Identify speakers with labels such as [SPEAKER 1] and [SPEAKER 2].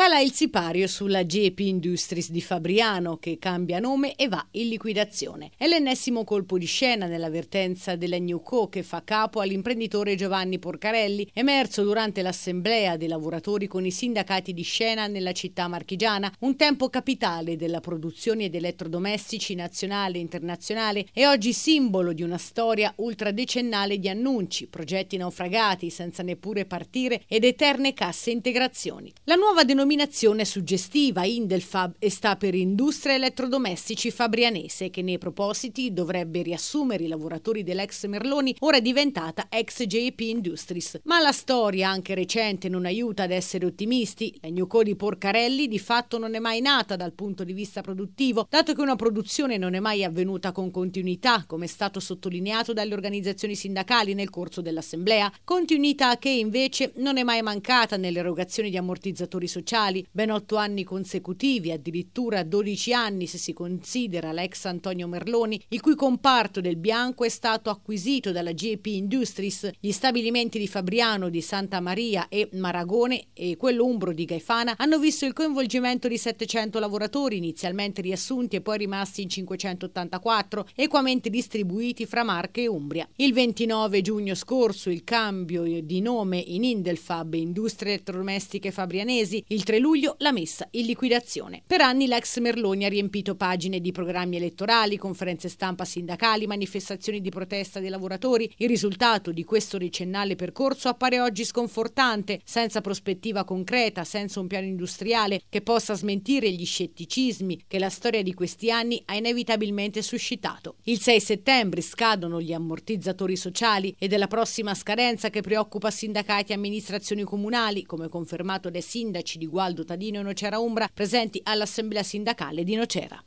[SPEAKER 1] Cala il sipario sulla JP Industries di Fabriano che cambia nome e va in liquidazione. È l'ennesimo colpo di scena nell'avvertenza della New Co che fa capo all'imprenditore Giovanni Porcarelli, emerso durante l'assemblea dei lavoratori con i sindacati di scena nella città marchigiana, un tempo capitale della produzione ed elettrodomestici nazionale e internazionale e oggi simbolo di una storia ultradecennale di annunci, progetti naufragati senza neppure partire ed eterne casse integrazioni. La nuova denominazione denominazione suggestiva Indelfab e sta per Industria Elettrodomestici Fabrianese che nei propositi dovrebbe riassumere i lavoratori dell'ex Merloni ora diventata ex JP Industries. Ma la storia anche recente non aiuta ad essere ottimisti. La Gnocco di Porcarelli di fatto non è mai nata dal punto di vista produttivo dato che una produzione non è mai avvenuta con continuità come è stato sottolineato dalle organizzazioni sindacali nel corso dell'assemblea. Continuità che invece non è mai mancata nell'erogazione di ammortizzatori sociali locali, ben otto anni consecutivi, addirittura 12 anni se si considera l'ex Antonio Merloni, il cui comparto del bianco è stato acquisito dalla GEP Industries, gli stabilimenti di Fabriano, di Santa Maria e Maragone e quello umbro di Gaifana hanno visto il coinvolgimento di 700 lavoratori, inizialmente riassunti e poi rimasti in 584, equamente distribuiti fra Marche e Umbria. Il 29 giugno scorso il cambio di nome in Indelfab, Industrie Elettrodomestiche Fabrianesi, il 3 luglio la messa in liquidazione. Per anni l'ex Merloni ha riempito pagine di programmi elettorali, conferenze stampa sindacali, manifestazioni di protesta dei lavoratori. Il risultato di questo decennale percorso appare oggi sconfortante, senza prospettiva concreta, senza un piano industriale che possa smentire gli scetticismi che la storia di questi anni ha inevitabilmente suscitato. Il 6 settembre scadono gli ammortizzatori sociali ed è la prossima scadenza che preoccupa sindacati e amministrazioni comunali, come confermato dai sindaci di Guadalupe Gualdo Tadino e Nocera Umbra presenti all'assemblea sindacale di Nocera.